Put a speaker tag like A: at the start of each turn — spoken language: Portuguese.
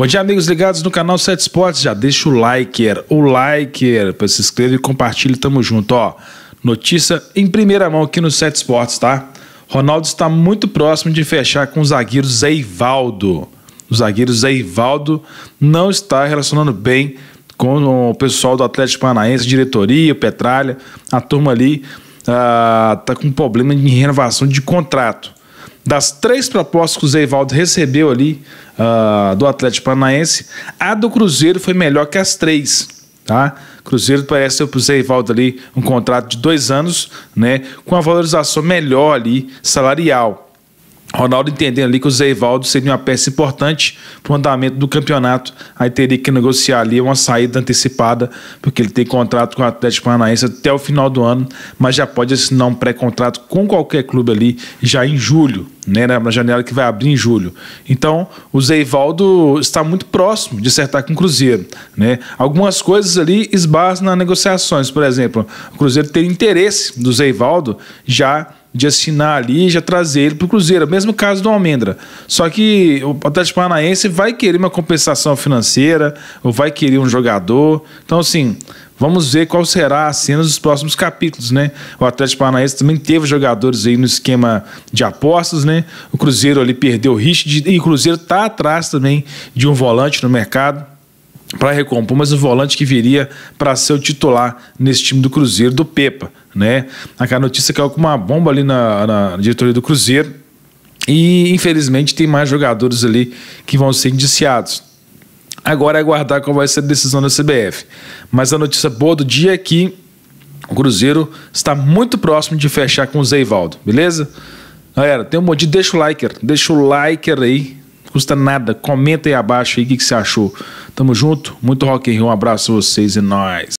A: Bom dia, amigos ligados no canal Sete Esportes. Já deixa o like, o like, para se inscrever e compartilhe. Tamo junto, ó. Notícia em primeira mão aqui no Sete Esportes, tá? Ronaldo está muito próximo de fechar com o zagueiro Zeivaldo. O zagueiro Zeivaldo não está relacionando bem com o pessoal do Atlético Paranaense, diretoria, Petralha, a turma ali está ah, com problema de renovação de contrato das três propostas que o Zeivaldo recebeu ali uh, do Atlético Paranaense, a do Cruzeiro foi melhor que as três. Tá? Cruzeiro parece para o Zeivaldo ali um contrato de dois anos, né, com a valorização melhor ali salarial. Ronaldo entendendo ali que o Zeivaldo seria uma peça importante para o andamento do campeonato. Aí teria que negociar ali uma saída antecipada, porque ele tem contrato com o Atlético Paranaense até o final do ano, mas já pode assinar um pré-contrato com qualquer clube ali já em julho, né, na janela que vai abrir em julho. Então, o Zeivaldo está muito próximo de acertar com o Cruzeiro. Né? Algumas coisas ali esbarram nas negociações. Por exemplo, o Cruzeiro tem interesse do Zeivaldo já de assinar ali e já trazer ele para o Cruzeiro. Mesmo caso do Almendra. Só que o Atlético Paranaense vai querer uma compensação financeira, ou vai querer um jogador. Então, assim, vamos ver qual será a cena dos próximos capítulos, né? O Atlético Paranaense também teve jogadores aí no esquema de apostas, né? O Cruzeiro ali perdeu o Richard e o Cruzeiro está atrás também de um volante no mercado para recompor, mas o volante que viria para ser o titular nesse time do Cruzeiro, do Pepa, né? Aquela notícia caiu com uma bomba ali na, na diretoria do Cruzeiro e, infelizmente, tem mais jogadores ali que vão ser indiciados. Agora é aguardar qual vai ser a decisão da CBF. Mas a notícia boa do dia é que o Cruzeiro está muito próximo de fechar com o Zeivaldo, beleza? Galera, tem um monte de deixa o like, deixa o like aí custa nada. Comenta aí abaixo aí o que, que você achou. Tamo junto, muito rock and roll, um abraço a vocês e nós.